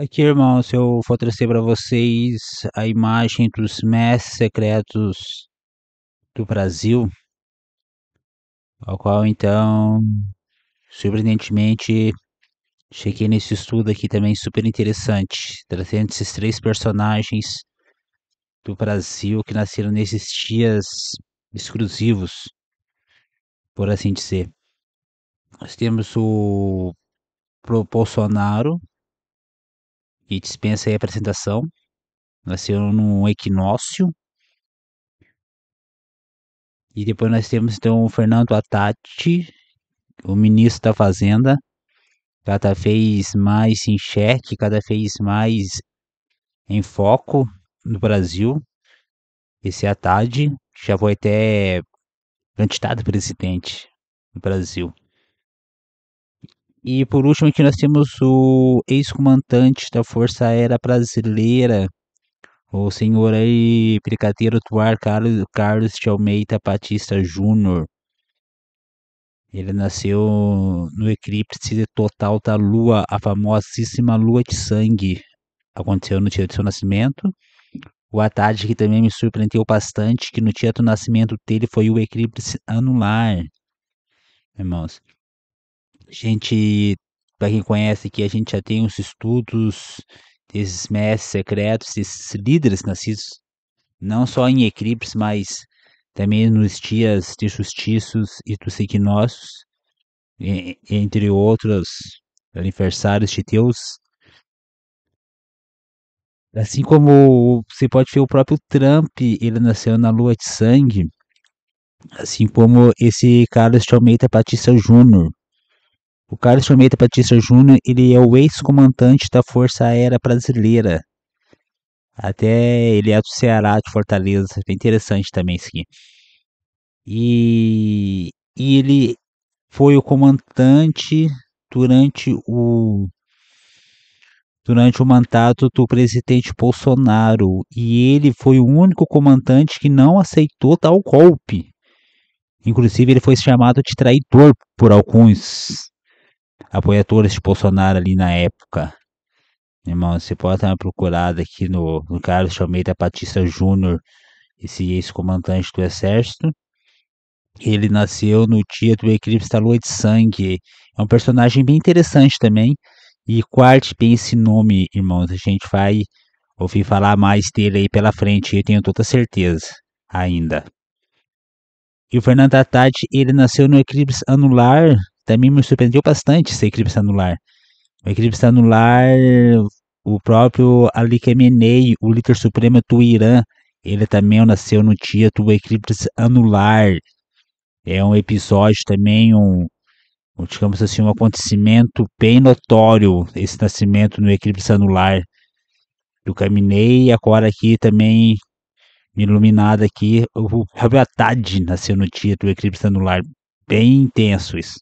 Aqui, irmão, se eu for trazer para vocês a imagem dos mestres secretos do Brasil, ao qual então, surpreendentemente, cheguei nesse estudo aqui também super interessante, trazendo esses três personagens do Brasil que nasceram nesses dias exclusivos, por assim dizer. Nós temos o Bolsonaro, e dispensa aí a apresentação. Nasceu no equinócio. E depois nós temos então o Fernando Atati, o ministro da Fazenda, cada vez mais em xeque, cada vez mais em foco no Brasil. Esse Atati já foi até candidato presidente do Brasil. E por último, aqui nós temos o ex-comandante da Força Aérea Brasileira, o senhor aí, Brigadeiro Tuar Carlos, Carlos de Almeida Batista Júnior. Ele nasceu no eclipse total da Lua, a famosíssima Lua de Sangue. Aconteceu no dia do seu nascimento. O ataque que também me surpreendeu bastante, que no dia do nascimento dele foi o eclipse anular, irmãos gente, para quem conhece aqui, a gente já tem os estudos desses mestres secretos, desses líderes nascidos, não só em eclipses, mas também nos dias de justiços e dos equinócios, entre outros aniversários de Deus. Assim como você pode ver o próprio Trump, ele nasceu na lua de sangue, assim como esse Carlos de Almeida Batista Júnior, o Carlos Pimenta Batista Júnior, ele é o ex-comandante da Força Aérea Brasileira. Até ele é do Ceará, de Fortaleza. Bem é interessante também isso aqui. E, e ele foi o comandante durante o durante o mandato do presidente Bolsonaro e ele foi o único comandante que não aceitou tal golpe. Inclusive ele foi chamado de traidor por alguns apoiadores de Bolsonaro ali na época. Irmão, você pode dar uma procurada aqui no, no Carlos Almeida Batista Júnior, esse ex-comandante do Exército. Ele nasceu no dia do eclipse da Lua de Sangue. É um personagem bem interessante também. E quarte bem esse nome, irmãos. A gente vai ouvir falar mais dele aí pela frente, eu tenho toda certeza ainda. E o Fernando Haddad, ele nasceu no eclipse anular também me surpreendeu bastante esse eclipse anular. O eclipse anular, o próprio Ali Khamenei, o líder supremo do Irã, ele também nasceu no dia do eclipse anular. É um episódio também, um, digamos assim, um acontecimento bem notório, esse nascimento no eclipse anular do Khamenei. Agora aqui também iluminado aqui, o Rabiatad nasceu no dia do eclipse anular. Bem intenso isso.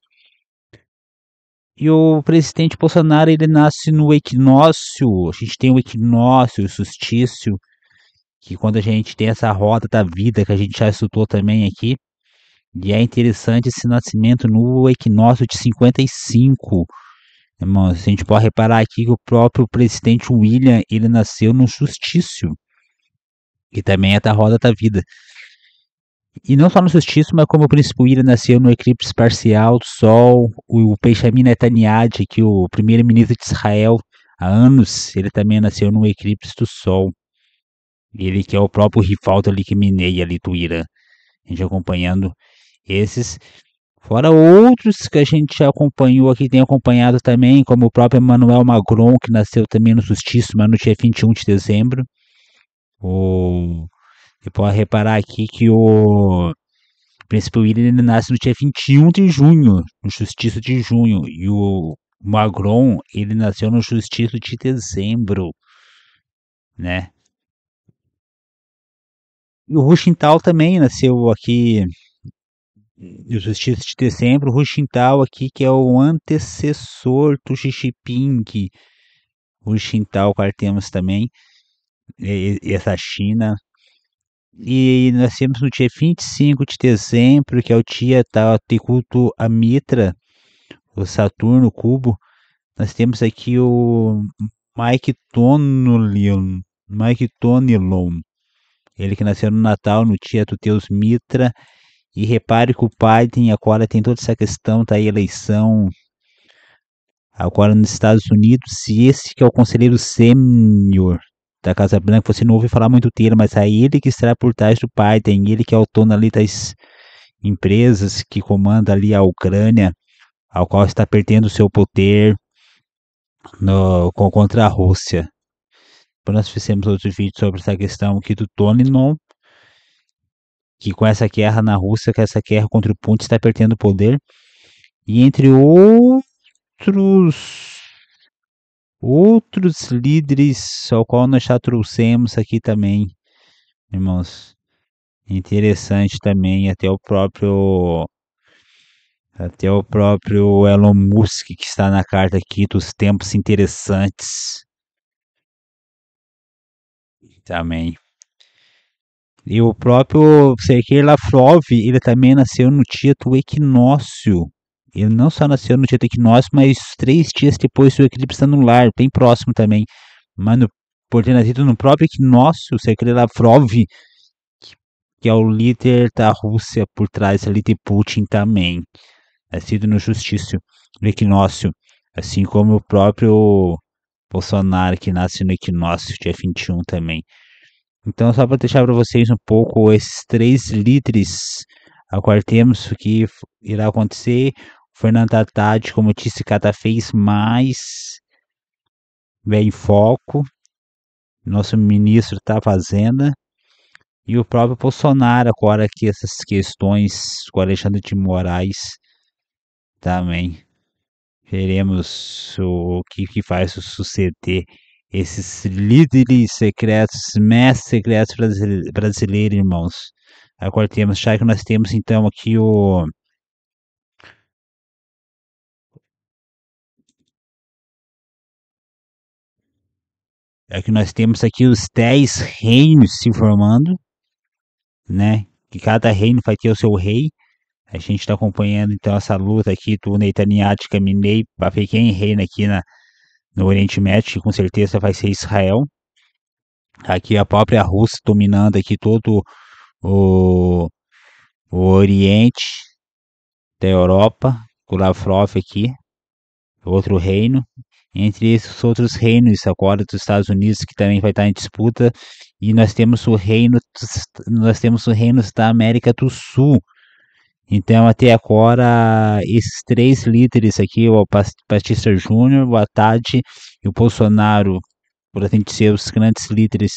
E o presidente Bolsonaro ele nasce no equinócio. A gente tem o equinócio, o sustício, que quando a gente tem essa roda da vida que a gente já estudou também aqui. E é interessante esse nascimento no equinócio de 55. Irmão, a gente pode reparar aqui que o próprio presidente William ele nasceu no sustício, que também é da roda da vida. E não só no solstício, mas como o príncipe Uira nasceu no eclipse parcial do Sol, o, o Benjamin Netanyahu, que é o primeiro-ministro de Israel há anos, ele também nasceu no eclipse do Sol. Ele que é o próprio rival ali que mineia ali do Irã. A gente acompanhando esses. Fora outros que a gente acompanhou aqui, tem acompanhado também, como o próprio Emmanuel Macron, que nasceu também no solstício, mas no dia 21 de dezembro. O você pode reparar aqui que o príncipe William ele nasce no dia 21 de junho, no justiça de junho, e o Macron ele nasceu no justiça de dezembro, né? E o Ruchintal também nasceu aqui no justiça de dezembro, o Ruchintal aqui que é o antecessor do Xixiping. Jinping. Ruchintal, claro, temos também essa China e nascemos no dia 25 de dezembro, que é o dia da de culto a Mitra, o Saturno, o Cubo. Nós temos aqui o Mike Tonilon, Mike Tonilon. Ele que nasceu no Natal, no dia do Deus Mitra. E repare que o pai tem agora tem toda essa questão da eleição agora é nos Estados Unidos. E esse que é o conselheiro sênior da Casa Branca, você não ouve falar muito dele, mas é ele que está por trás do Biden, ele que é o dono ali das empresas que comanda ali a Ucrânia, ao qual está perdendo seu poder no, contra a Rússia. Nós fizemos outro vídeo sobre essa questão aqui do Toninon, que com essa guerra na Rússia, com essa guerra contra o Putin, está perdendo poder. E entre outros outros líderes ao qual nós já trouxemos aqui também, irmãos. Interessante também até o próprio até o próprio Elon Musk que está na carta aqui dos tempos interessantes. Também. E o próprio Sergei Lavrov, ele também nasceu no dia do equinócio ele não só nasceu no dia do equinócio, mas três dias depois do eclipse anular, bem próximo também. Mas por ter nascido no próprio equinócio, o Sergei Lavrov, que, é o líder da Rússia por trás ali de Putin também, nascido no justício do equinócio, assim como o próprio Bolsonaro, que nasce no equinócio, dia 21 também. Então, só para deixar para vocês um pouco esses três líderes, aguardemos o que irá acontecer, Fernanda Tati, como eu disse, cada vez mais vem em foco. Nosso ministro está fazendo. E o próprio Bolsonaro agora que essas questões com Alexandre de Moraes também. Veremos o que, que faz suceder esses líderes secretos, mestres secretos brasileiros irmãos. Agora temos, já que nós temos então aqui o é que nós temos aqui os dez reinos se formando, né? Que cada reino vai ter o seu rei. A gente está acompanhando então essa luta aqui do Netanyahu de Caminei para ver quem reina aqui na, no Oriente Médio, que com certeza vai ser Israel. Aqui a própria Rússia dominando aqui todo o, o Oriente da Europa, com Lavrov aqui, outro reino entre esses outros reinos agora dos Estados Unidos que também vai estar em disputa e nós temos o reino nós temos o reino da América do Sul então até agora esses três líderes aqui o Batista Júnior o Haddad e o Bolsonaro por assim dizer os grandes líderes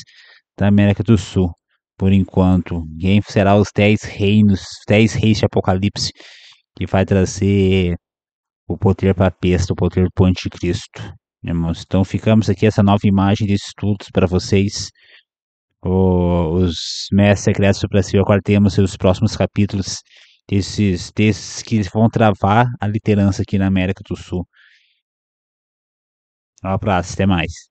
da América do Sul por enquanto quem será os dez reinos dez reis de Apocalipse que vai trazer o poder papista, o poder para anticristo. Né, irmãos, então ficamos aqui essa nova imagem de estudos para vocês. O, os mestres secretos do Brasil aguardemos os próximos capítulos desses, desses que vão travar a liderança aqui na América do Sul. Um abraço, até mais.